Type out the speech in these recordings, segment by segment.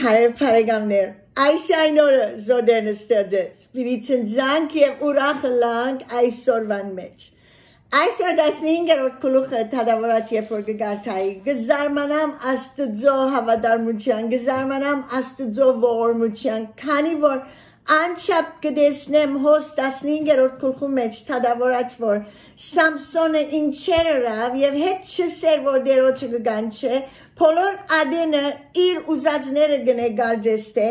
Բարեկամներ, այս այն օրը Զոդենը ստեղծեց։ Սպիրիցն ցանկ եւ ուրախ լանք այսօրվան մեջ։ Այսօր 15-րդ գլուխը դադարած երբ որ գարտայի գզարմանամ Աստծո հավատարմության, գզարմանամ Աստծո ողորմության, քանի որ անչափ կդեսնեմ հոս 15-րդ գլխու մեջ դադարած որ Սամսոնը ինչեր արավ եւ հետ չսեր որ դերոջը կգանչե Փոլոր ադենը իր ուզածները գնեգալջեստե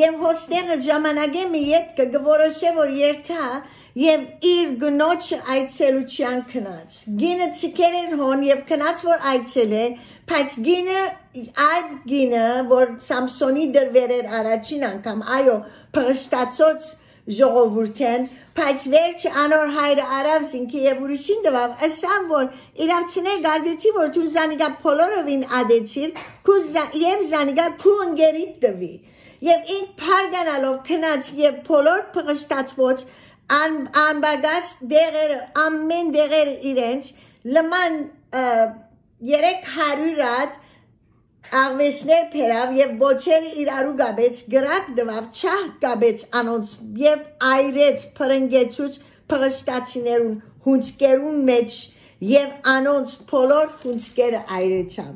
եւ հոստերը ժամանակը մի ետ կգորոշե որ երթա եւ իր գնոջ այցելության քնած։ Գինը ցիկեր էր հոն եւ քնած որ այցել է, բայց գինը այդ գինը որ Սամսոնի դրվեր էր առաջին անգամ, այո, փրստացոց ժողովուրդեն, բայց վերջ անոր հայր արավ ինքի եւ ուրիշին դվավ, ասան որ իրավցնե գարդեցի որ դու զանիգա փոլորովին ադեցիր, քու եւ զանիգա քու ընկերիդ դվի։ Եվ ինք փարգանալով քնած եւ փոլոր փղշտացված ան անբագաս դերեր ամեն դերեր իրենց լման 300 հատ աղվեսներ փերավ եւ ոչեր իրարու գաբեց գրակ դվավ չահ գաբեց անոնց եւ այրեց փրնգեցուց փղշտացիներուն հունցկերուն մեջ եւ անոնց փոլոր հունցկերը այրեցան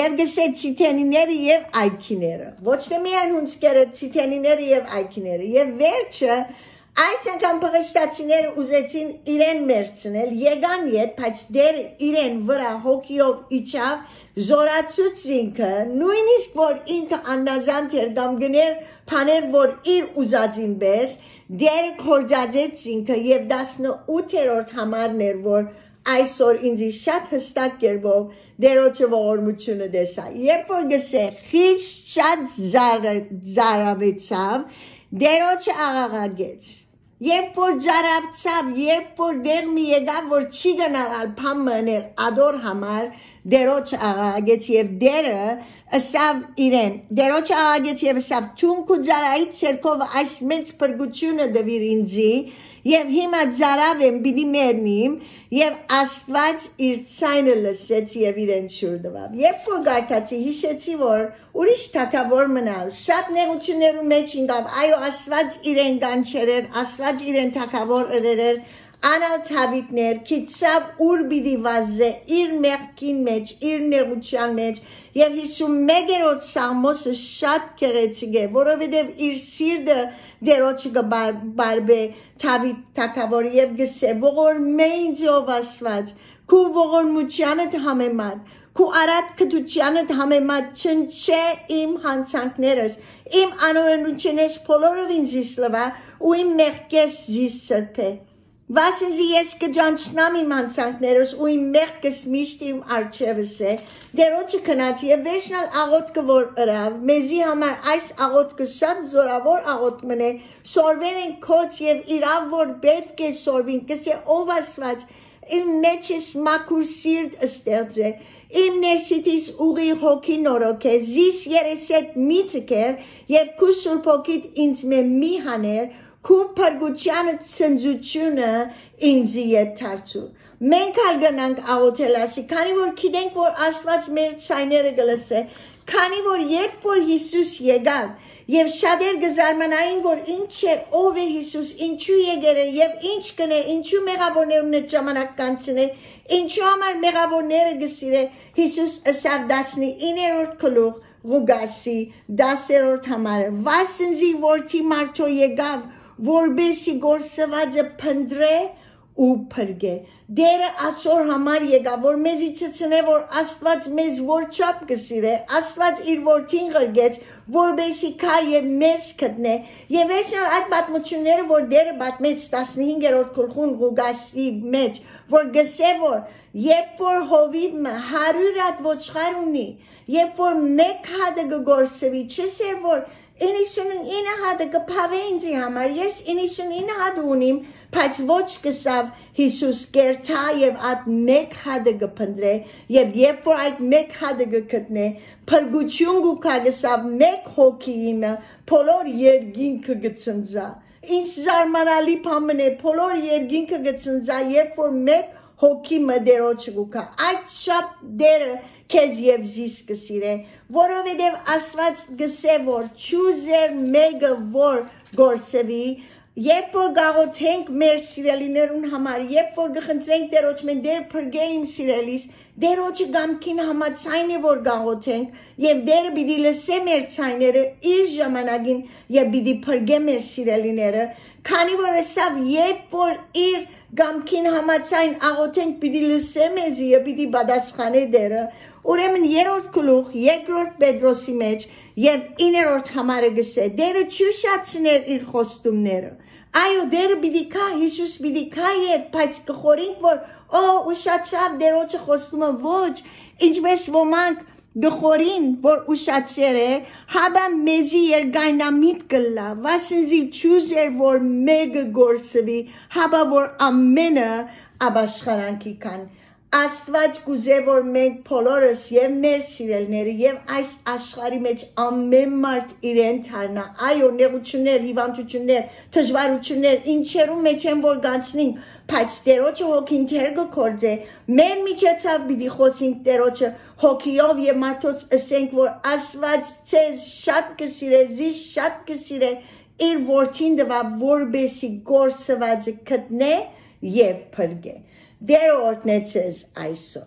եւ գսեց ցիտենիները եւ այքիները ոչ թե միայն հունցկերը ցիտենիները եւ այքիները եւ վերջը Այս անգամ բղշտացիները ուզեցին իրեն մերցնել, եկան ետ, բայց դեր իրեն վրա հոգիով իջավ զորացուց ինքը, նույնիսկ որ ինքը աննազանդ էր դամ գներ, պաներ, որ իր ուզածին բես, դեր կորդածեց ինքը և 18-րորդ համարն էր, որ այսօր ինձի շատ հստակ կերբով դերոչը ողորմությունը դեսա։ Երբ որ գսե խիստ շատ զարավեցավ, զար դերոջ աղաղագեց։ Երբ որ ճարապցավ, երբ որ դեղմի եկավ, որ չի գնալ փամը ներ ադոր համար, դերոջ աղաղագեց եւ դերը ասավ իրեն։ Դերոջ աղաղագեց եւ ասավ՝ «Թունք ու ճարայից ցերկով այս մեծ բրգությունը դվիր ինձի»։ Եվ հիմա ծարավ եմ բիդի մերնիմ եւ Աստված իր ցայնը լսեց եւ իրեն շուրդվավ։ Երբ որ գարկացի հիշեցի որ ուրիշ թակավոր մնալ, շատ նեղություններու մեջ ինգավ, այո Աստված իրեն գանչեր էր, Աստված իրեն թակավոր էր, Անած հավիտներ, քիցավ ուր պիտի վազե իր մեղքին մեջ, իր նեղության մեջ եւ 51-րդ սամոսը շատ քերեցիկ է, որովհետեւ իր սիրտը դերոջը բարբե թավի թակավոր եւ գսե ողոր մեծ ով ասված քու ողոր մուչյանդ համեմատ քու արատ կդուչյանդ համեմատ չնչե իմ հանցանքներս իմ անօրենությունս բոլորովին զիսլվա ու իմ մեղքես զիսսրփե Վասեզի ես կջանչնամ իմ անցանքներս ու իմ մեղքս միշտ իմ արջևս է։ Դերոջը քնացի եւ վերջնալ աղոտքը որ ըրավ, մեզի համար այս աղոտքը շատ զորավոր աղոտ մնե։ Սորվեր են քոց եւ իրավ որ պետք է սորվին, կսե ով ասված, իմ մեջս մաքուր սիրտ ստեղծ է։ Իմ ներսիտիս ուղի հոգի նորոք է, զիս երեսետ մի ցկեր եւ քու սուրբ հոգիդ ինձ մե մի հաներ քո փրկությանը ցնջությունը ինձի է դարձու մենք հալ գնանք աղոթելասի քանի որ գիտենք որ աստված մեր ցայները գլսե քանի որ երբ որ Հիսուս եկավ եւ շատեր գզարմանային որ ինչ է ով է Հիսուս ինչու եկել է եւ ինչ կնե ինչու մեղավորներն այդ ժամանակ կանցնե ինչու համար մեղավորները գսիրե Հիսուս ասավ 19-րդ գլուխ Ղուգասի 10-րդ համարը վասնզի որթի մարդո եկավ որբեսի գործվածը փնդրե ու փրկե։ Դերը ասոր համար եկա, որ մեզի ցցնե, որ Աստված մեզ որչապ կսիրե, Աստված իր որդին ղրգեց, որբեսի քա եւ մեզ գտնե։ Եվ վերջնալ այդ պատմությունները, որ դերը պատմեց 15-րդ գլխուն Գուգասի մեջ, որ գսե որ երբ որ հովիվը 100 հատ ոչխար ունի, երբ որ մեկ հատը գորսվի, չսեր որ 99 հատը կփավե ինձ համար, ես 99 հատ ունիմ, բայց ոչ կսավ Հիսուս կերտա եւ այդ մեկ հատը կփնդրե եւ երբ որ այդ մեկ հատը կգտնե, փրկություն կուքա կսավ մեկ հոգի իմը, բոլոր երկինքը կծնձա։ Ինչ զարմանալի բան է, բոլոր երկինքը կծնձա, երբ որ մեկ հոգի մդերոց գուկա այդ շատ դեր քեզ եւ զիս կսիրե որովհետեւ աստված գսե որ ճուզեր մեգը որ գործեվի Երբ որ գաղութենք մեր սիրելիներուն համար, երբ որ գխնդրենք Տերոջ մեն դեր փրկե իմ սիրելիս, Դերոջի գամքին համացայն է որ գաղոթենք եւ դերը պիտի լսե մեր ցայները իր ժամանակին եւ պիտի փրկե մեր սիրելիները քանի որ ասավ երբ որ իր գամքին համացայն աղոթենք պիտի լսե մեզ եւ պիտի պատասխանե դերը ուրեմն երրորդ գլուխ երկրորդ պետրոսի մեջ եւ 9-րդ համարը գսե դերը չուշացներ իր խոստումները այո դերը պիտի կա Հիսուս պիտի կա եկ բայց կխորենք որ օ ու շատ շատ դերոջը խոստումը ոչ ինչպես ոմանք դխորին որ ուշացեր է հաբա մեզի երգայնամիտ կլա վասնզի ճուզեր որ մեգը գործվի հաբա որ ամենը աբաշխարանքի կան Աստված կուզե որ մենք բոլորս եւ մեր սիրելները եւ այս աշխարհի մեջ ամեն մարդ իրեն դառնա։ Այո, նեղություններ, հիվանդություններ, դժվարություններ, ինչերու մեջ են որ գանցնին, բայց Տերոջը հոգին թերգը կործե։ Մեր միջոցով պիտի խոսենք Տերոջը հոգիով եւ մարդոց ասենք, որ Աստված ցեզ շատ կսիրեզի, շատ կսիրե իր որդին դվա որբեսի գործված կտնե եւ փրկե։ որ Their ordinances I saw.